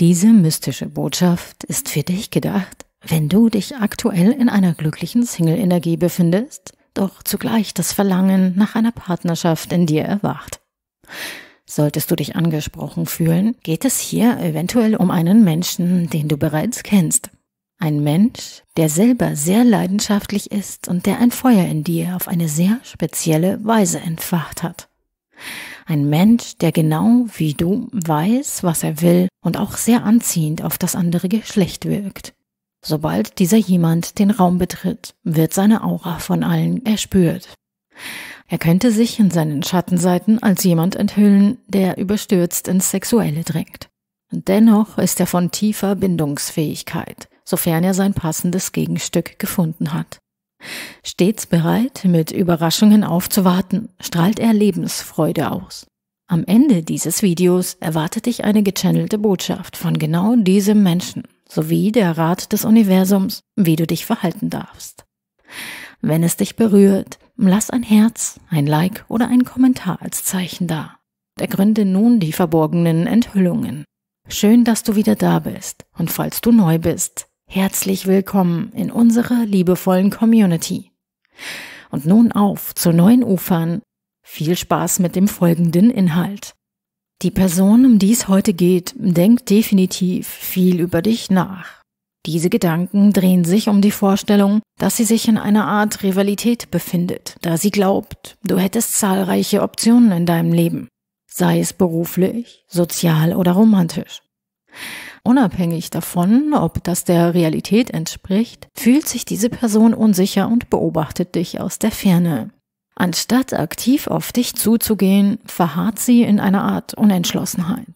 Diese mystische Botschaft ist für dich gedacht, wenn du dich aktuell in einer glücklichen Single-Energie befindest, doch zugleich das Verlangen nach einer Partnerschaft in dir erwacht. Solltest du dich angesprochen fühlen, geht es hier eventuell um einen Menschen, den du bereits kennst. Ein Mensch, der selber sehr leidenschaftlich ist und der ein Feuer in dir auf eine sehr spezielle Weise entfacht hat. Ein Mensch, der genau wie du weiß, was er will und auch sehr anziehend auf das andere Geschlecht wirkt. Sobald dieser jemand den Raum betritt, wird seine Aura von allen erspürt. Er könnte sich in seinen Schattenseiten als jemand enthüllen, der überstürzt ins Sexuelle drängt. dennoch ist er von tiefer Bindungsfähigkeit, sofern er sein passendes Gegenstück gefunden hat. Stets bereit, mit Überraschungen aufzuwarten, strahlt er Lebensfreude aus. Am Ende dieses Videos erwartet dich eine gechannelte Botschaft von genau diesem Menschen sowie der Rat des Universums, wie du dich verhalten darfst. Wenn es dich berührt, lass ein Herz, ein Like oder einen Kommentar als Zeichen da. Ergründe nun die verborgenen Enthüllungen. Schön, dass du wieder da bist und falls du neu bist, Herzlich willkommen in unserer liebevollen Community. Und nun auf zu neuen Ufern. Viel Spaß mit dem folgenden Inhalt. Die Person, um die es heute geht, denkt definitiv viel über dich nach. Diese Gedanken drehen sich um die Vorstellung, dass sie sich in einer Art Rivalität befindet, da sie glaubt, du hättest zahlreiche Optionen in deinem Leben, sei es beruflich, sozial oder romantisch unabhängig davon, ob das der Realität entspricht, fühlt sich diese Person unsicher und beobachtet dich aus der Ferne. Anstatt aktiv auf dich zuzugehen, verharrt sie in einer Art Unentschlossenheit.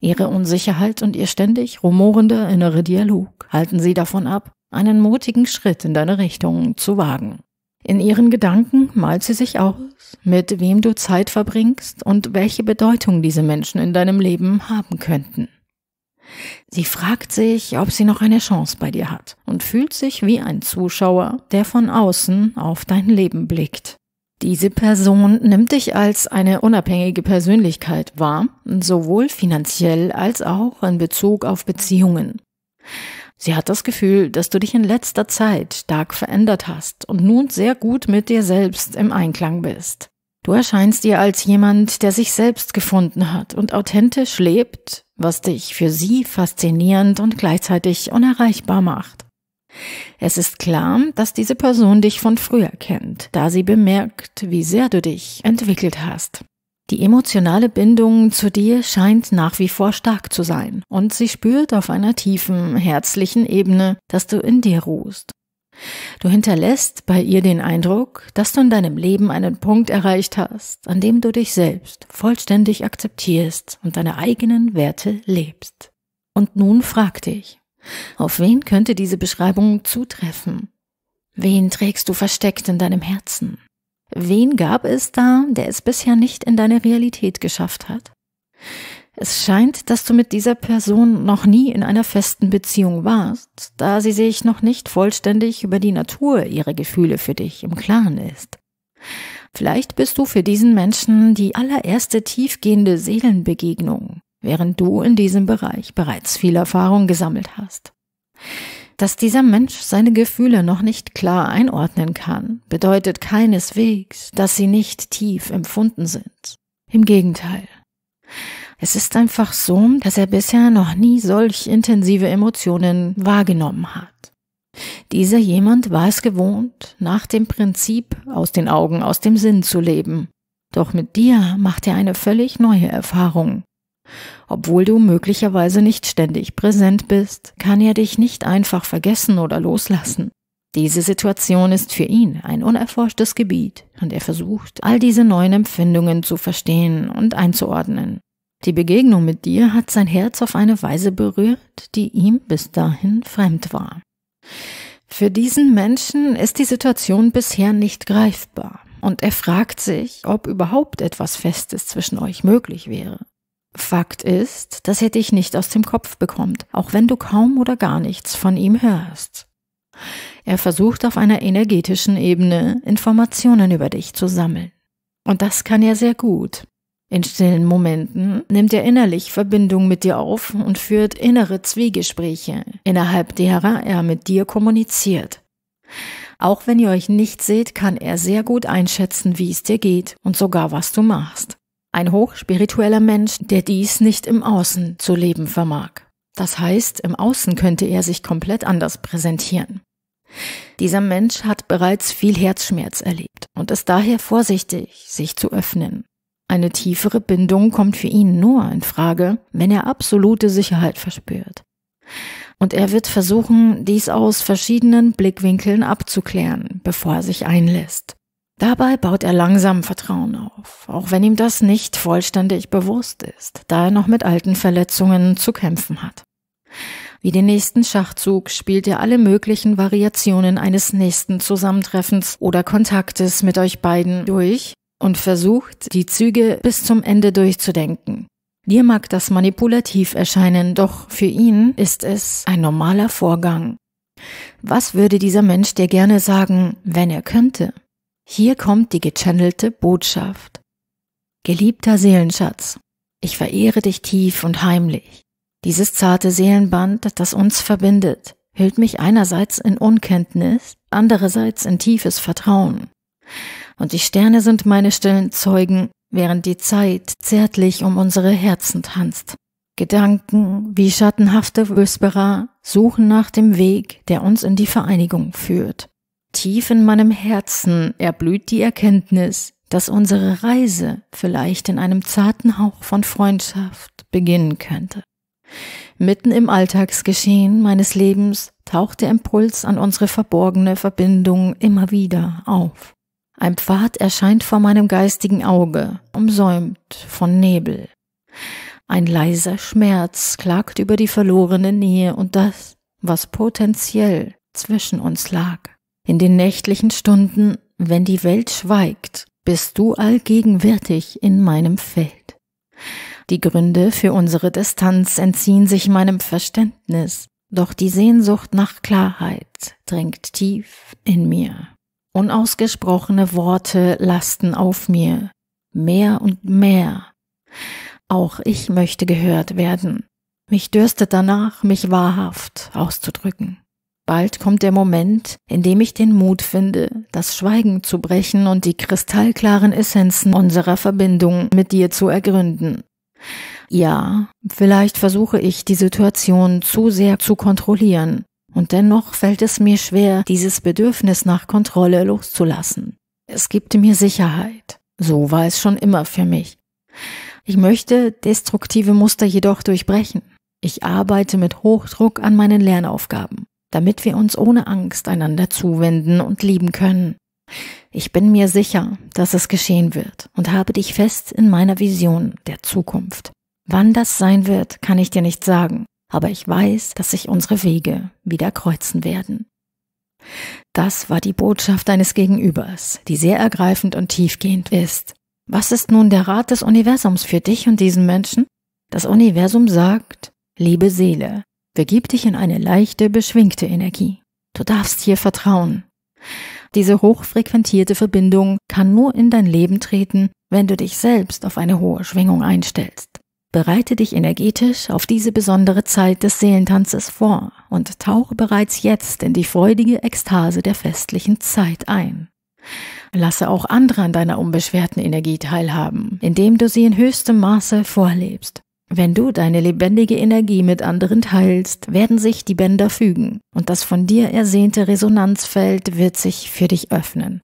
Ihre Unsicherheit und ihr ständig rumorender innere Dialog halten sie davon ab, einen mutigen Schritt in deine Richtung zu wagen. In ihren Gedanken malt sie sich aus, mit wem du Zeit verbringst und welche Bedeutung diese Menschen in deinem Leben haben könnten. Sie fragt sich, ob sie noch eine Chance bei dir hat und fühlt sich wie ein Zuschauer, der von außen auf dein Leben blickt. Diese Person nimmt dich als eine unabhängige Persönlichkeit wahr, sowohl finanziell als auch in Bezug auf Beziehungen. Sie hat das Gefühl, dass du dich in letzter Zeit stark verändert hast und nun sehr gut mit dir selbst im Einklang bist. Du erscheinst ihr als jemand, der sich selbst gefunden hat und authentisch lebt, was dich für sie faszinierend und gleichzeitig unerreichbar macht. Es ist klar, dass diese Person dich von früher kennt, da sie bemerkt, wie sehr du dich entwickelt hast. Die emotionale Bindung zu dir scheint nach wie vor stark zu sein und sie spürt auf einer tiefen, herzlichen Ebene, dass du in dir ruhst. Du hinterlässt bei ihr den Eindruck, dass du in deinem Leben einen Punkt erreicht hast, an dem du dich selbst vollständig akzeptierst und deine eigenen Werte lebst. Und nun frag dich, auf wen könnte diese Beschreibung zutreffen? Wen trägst du versteckt in deinem Herzen? Wen gab es da, der es bisher nicht in deine Realität geschafft hat? Es scheint, dass du mit dieser Person noch nie in einer festen Beziehung warst, da sie sich noch nicht vollständig über die Natur ihrer Gefühle für dich im Klaren ist. Vielleicht bist du für diesen Menschen die allererste tiefgehende Seelenbegegnung, während du in diesem Bereich bereits viel Erfahrung gesammelt hast. Dass dieser Mensch seine Gefühle noch nicht klar einordnen kann, bedeutet keineswegs, dass sie nicht tief empfunden sind. Im Gegenteil. Es ist einfach so, dass er bisher noch nie solch intensive Emotionen wahrgenommen hat. Dieser jemand war es gewohnt, nach dem Prinzip aus den Augen, aus dem Sinn zu leben. Doch mit dir macht er eine völlig neue Erfahrung. Obwohl du möglicherweise nicht ständig präsent bist, kann er dich nicht einfach vergessen oder loslassen. Diese Situation ist für ihn ein unerforschtes Gebiet und er versucht, all diese neuen Empfindungen zu verstehen und einzuordnen. Die Begegnung mit dir hat sein Herz auf eine Weise berührt, die ihm bis dahin fremd war. Für diesen Menschen ist die Situation bisher nicht greifbar und er fragt sich, ob überhaupt etwas Festes zwischen euch möglich wäre. Fakt ist, dass er dich nicht aus dem Kopf bekommt, auch wenn du kaum oder gar nichts von ihm hörst. Er versucht auf einer energetischen Ebene Informationen über dich zu sammeln. Und das kann er sehr gut. In stillen Momenten nimmt er innerlich Verbindung mit dir auf und führt innere Zwiegespräche, innerhalb derer er mit dir kommuniziert. Auch wenn ihr euch nicht seht, kann er sehr gut einschätzen, wie es dir geht und sogar was du machst. Ein hochspiritueller Mensch, der dies nicht im Außen zu leben vermag. Das heißt, im Außen könnte er sich komplett anders präsentieren. Dieser Mensch hat bereits viel Herzschmerz erlebt und ist daher vorsichtig, sich zu öffnen. Eine tiefere Bindung kommt für ihn nur in Frage, wenn er absolute Sicherheit verspürt. Und er wird versuchen, dies aus verschiedenen Blickwinkeln abzuklären, bevor er sich einlässt. Dabei baut er langsam Vertrauen auf, auch wenn ihm das nicht vollständig bewusst ist, da er noch mit alten Verletzungen zu kämpfen hat. Wie den nächsten Schachzug spielt ihr alle möglichen Variationen eines nächsten Zusammentreffens oder Kontaktes mit euch beiden durch, und versucht, die Züge bis zum Ende durchzudenken. Dir mag das manipulativ erscheinen, doch für ihn ist es ein normaler Vorgang. Was würde dieser Mensch dir gerne sagen, wenn er könnte? Hier kommt die gechannelte Botschaft. Geliebter Seelenschatz, ich verehre dich tief und heimlich. Dieses zarte Seelenband, das uns verbindet, hüllt mich einerseits in Unkenntnis, andererseits in tiefes Vertrauen und die Sterne sind meine stillen Zeugen, während die Zeit zärtlich um unsere Herzen tanzt. Gedanken wie schattenhafte Whisperer suchen nach dem Weg, der uns in die Vereinigung führt. Tief in meinem Herzen erblüht die Erkenntnis, dass unsere Reise vielleicht in einem zarten Hauch von Freundschaft beginnen könnte. Mitten im Alltagsgeschehen meines Lebens taucht der Impuls an unsere verborgene Verbindung immer wieder auf. Ein Pfad erscheint vor meinem geistigen Auge, umsäumt von Nebel. Ein leiser Schmerz klagt über die verlorene Nähe und das, was potenziell zwischen uns lag. In den nächtlichen Stunden, wenn die Welt schweigt, bist du allgegenwärtig in meinem Feld. Die Gründe für unsere Distanz entziehen sich meinem Verständnis, doch die Sehnsucht nach Klarheit dringt tief in mir. Unausgesprochene Worte lasten auf mir, mehr und mehr. Auch ich möchte gehört werden. Mich dürstet danach, mich wahrhaft auszudrücken. Bald kommt der Moment, in dem ich den Mut finde, das Schweigen zu brechen und die kristallklaren Essenzen unserer Verbindung mit dir zu ergründen. Ja, vielleicht versuche ich die Situation zu sehr zu kontrollieren, und dennoch fällt es mir schwer, dieses Bedürfnis nach Kontrolle loszulassen. Es gibt mir Sicherheit. So war es schon immer für mich. Ich möchte destruktive Muster jedoch durchbrechen. Ich arbeite mit Hochdruck an meinen Lernaufgaben, damit wir uns ohne Angst einander zuwenden und lieben können. Ich bin mir sicher, dass es geschehen wird und habe dich fest in meiner Vision der Zukunft. Wann das sein wird, kann ich dir nicht sagen aber ich weiß, dass sich unsere Wege wieder kreuzen werden. Das war die Botschaft deines Gegenübers, die sehr ergreifend und tiefgehend ist. Was ist nun der Rat des Universums für dich und diesen Menschen? Das Universum sagt, liebe Seele, begib dich in eine leichte, beschwingte Energie. Du darfst hier vertrauen. Diese hochfrequentierte Verbindung kann nur in dein Leben treten, wenn du dich selbst auf eine hohe Schwingung einstellst. Bereite dich energetisch auf diese besondere Zeit des Seelentanzes vor und tauche bereits jetzt in die freudige Ekstase der festlichen Zeit ein. Lasse auch andere an deiner unbeschwerten Energie teilhaben, indem du sie in höchstem Maße vorlebst. Wenn du deine lebendige Energie mit anderen teilst, werden sich die Bänder fügen und das von dir ersehnte Resonanzfeld wird sich für dich öffnen.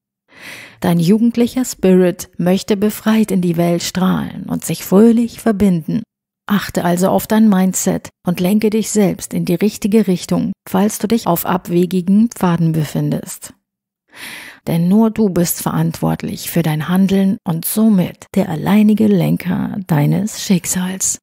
Dein jugendlicher Spirit möchte befreit in die Welt strahlen und sich fröhlich verbinden. Achte also auf dein Mindset und lenke dich selbst in die richtige Richtung, falls du dich auf abwegigen Pfaden befindest. Denn nur du bist verantwortlich für dein Handeln und somit der alleinige Lenker deines Schicksals.